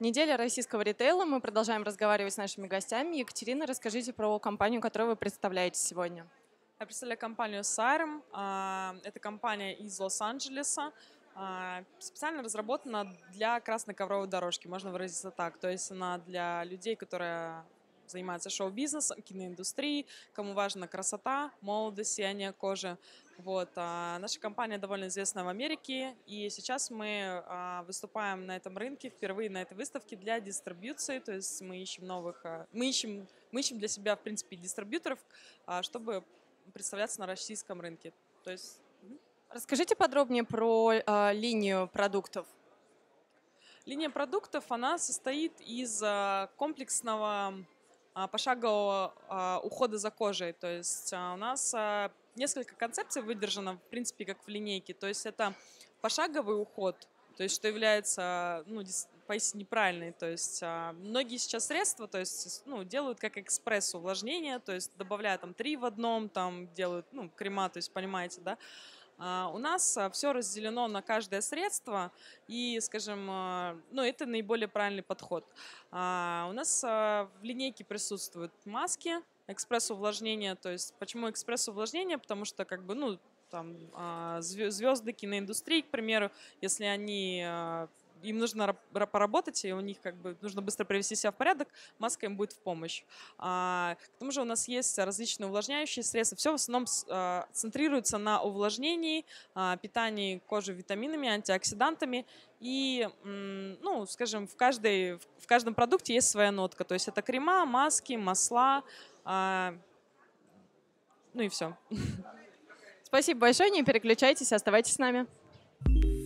Неделя российского ритейла. Мы продолжаем разговаривать с нашими гостями. Екатерина, расскажите про компанию, которую вы представляете сегодня. Я представляю компанию Сайрем. А, это компания из Лос-Анджелеса а, специально разработана для красной ковровой дорожки, можно выразиться так. То есть она для людей, которые занимается шоу-бизнесом, киноиндустрией, кому важна красота, молодость, сияние кожи. Вот. А, наша компания довольно известна в Америке, и сейчас мы а, выступаем на этом рынке впервые на этой выставке для дистрибьюции, то есть мы ищем новых, а, мы ищем, мы ищем для себя, в принципе, дистрибьюторов, чтобы представляться на российском рынке. То есть... Расскажите подробнее про э, линию продуктов. Линия продуктов, она состоит из комплексного а, пошагового а, ухода за кожей. То есть а, у нас несколько концепций выдержано, в принципе, как в линейке. То есть это пошаговый уход, то есть что является ну, поистине правильной. То есть многие сейчас средства то есть, ну, делают как экспресс увлажнение, то есть добавляют там три в одном, там делают ну, крема, то есть понимаете, да. А, у нас а, все разделено на каждое средство, и, скажем, а, ну, это наиболее правильный подход. У нас в линейке присутствуют маски, экспресс-увлажнение, то есть почему экспресс-увлажнение? Потому что, как бы, ну, там звезды киноиндустрии, к примеру, если они им нужно поработать, и у них как бы нужно быстро привести себя в порядок, маска им будет в помощь. А, к тому же у нас есть различные увлажняющие средства. Все в основном а, центрируется на увлажнении, а, питании кожи витаминами, антиоксидантами. И, ну, скажем, в, каждой, в каждом продукте есть своя нотка. То есть это крема, маски, масла, а, ну и все. Спасибо большое, не переключайтесь, оставайтесь с нами.